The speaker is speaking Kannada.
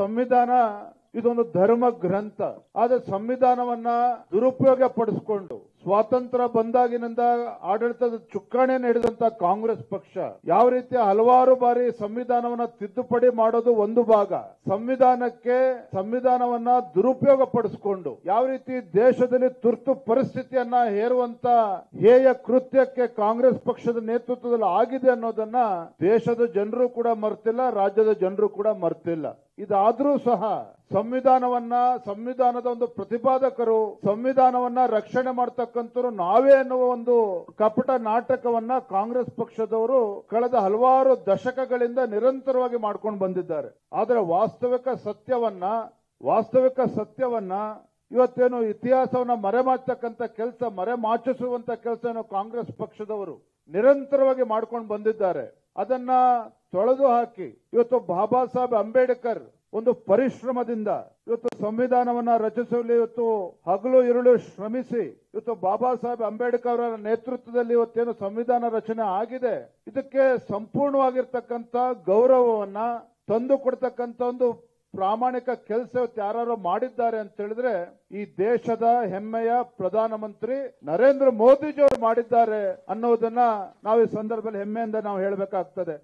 ಸಂವಿಧಾನ ಇದೊಂದು ಧರ್ಮ ಗ್ರಂಥ ಆದ್ರೆ ಸಂವಿಧಾನವನ್ನ ದುರುಪಯೋಗ ಪಡಿಸಿಕೊಂಡು ಸ್ವಾತಂತ್ರ್ಯ ಬಂದಾಗಿನಿಂದ ಆಡಳಿತದ ಚುಕ್ಕಾಣೆ ಹಿಡಿದಂತ ಕಾಂಗ್ರೆಸ್ ಪಕ್ಷ ಯಾವ ರೀತಿ ಹಲವಾರು ಬಾರಿ ಸಂವಿಧಾನವನ್ನ ತಿದ್ದುಪಡಿ ಮಾಡೋದು ಒಂದು ಭಾಗ ಸಂವಿಧಾನಕ್ಕೆ ಸಂವಿಧಾನವನ್ನ ದುರುಪಯೋಗ ಪಡಿಸಿಕೊಂಡು ಯಾವ ರೀತಿ ದೇಶದಲ್ಲಿ ತುರ್ತು ಪರಿಸ್ಥಿತಿಯನ್ನ ಹೇರುವಂತ ಹೇಯ ಕೃತ್ಯಕ್ಕೆ ಕಾಂಗ್ರೆಸ್ ಪಕ್ಷದ ನೇತೃತ್ವದಲ್ಲಿ ಆಗಿದೆ ಅನ್ನೋದನ್ನ ದೇಶದ ಜನರು ಕೂಡ ಮರ್ತಿಲ್ಲ ರಾಜ್ಯದ ಜನರು ಕೂಡ ಮರ್ತಿಲ್ಲ ಇದಾದ್ರೂ ಸಹ ಸಂವಿಧಾನವನ್ನ ಸಂವಿಧಾನದ ಒಂದು ಪ್ರತಿಪಾದಕರು ಸಂವಿಧಾನವನ್ನ ರಕ್ಷಣೆ ಮಾಡತಕ್ಕಂಥವ್ರು ನಾವೇ ಅನ್ನುವ ಒಂದು ಕಪಟ ನಾಟಕವನ್ನ ಕಾಂಗ್ರೆಸ್ ಪಕ್ಷದವರು ಕಳೆದ ಹಲವಾರು ದಶಕಗಳಿಂದ ನಿರಂತರವಾಗಿ ಮಾಡ್ಕೊಂಡು ಬಂದಿದ್ದಾರೆ ಆದರೆ ವಾಸ್ತವಿಕ ಸತ್ಯವನ್ನ ವಾಸ್ತವಿಕ ಸತ್ಯವನ್ನ ಇವತ್ತೇನು ಇತಿಹಾಸವನ್ನ ಮರೆಮಾಚತಕ್ಕಂಥ ಕೆಲಸ ಮರೆಮಾಚಿಸುವಂತ ಕೆಲಸ ಕಾಂಗ್ರೆಸ್ ಪಕ್ಷದವರು ನಿರಂತರವಾಗಿ ಮಾಡ್ಕೊಂಡು ಬಂದಿದ್ದಾರೆ ಅದನ್ನ ತೊಳೆದು ಹಾಕಿ ಇವತ್ತು ಬಾಬಾ ಸಾಹೇಬ್ ಅಂಬೇಡ್ಕರ್ ಒಂದು ಪರಿಶ್ರಮದಿಂದ ಇವತ್ತು ಸಂವಿಧಾನವನ್ನ ರಚಿಸುವಲ್ಲಿ ಇವತ್ತು ಹಗಲು ಇರುಳು ಶ್ರಮಿಸಿ ಇವತ್ತು ಬಾಬಾ ಸಾಹೇಬ್ ಅಂಬೇಡ್ಕರ್ ಅವರ ನೇತೃತ್ವದಲ್ಲಿ ಇವತ್ತೇನು ಸಂವಿಧಾನ ರಚನೆ ಆಗಿದೆ ಇದಕ್ಕೆ ಸಂಪೂರ್ಣವಾಗಿರ್ತಕ್ಕಂಥ ಗೌರವವನ್ನ ತಂದು ಕೊಡ್ತಕ್ಕಂಥ ಒಂದು ಪ್ರಾಮಾಣಿಕ ಕೆಲಸ ಯಾರು ಮಾಡಿದ್ದಾರೆ ಅಂತ ಹೇಳಿದ್ರೆ ಈ ದೇಶದ ಹೆಮ್ಮೆಯ ಪ್ರಧಾನಮಂತ್ರಿ ನರೇಂದ್ರ ಅವರು ಮಾಡಿದ್ದಾರೆ ಅನ್ನೋದನ್ನ ನಾವು ಈ ಸಂದರ್ಭದಲ್ಲಿ ಹೆಮ್ಮೆಯಿಂದ ನಾವು ಹೇಳಬೇಕಾಗ್ತದೆ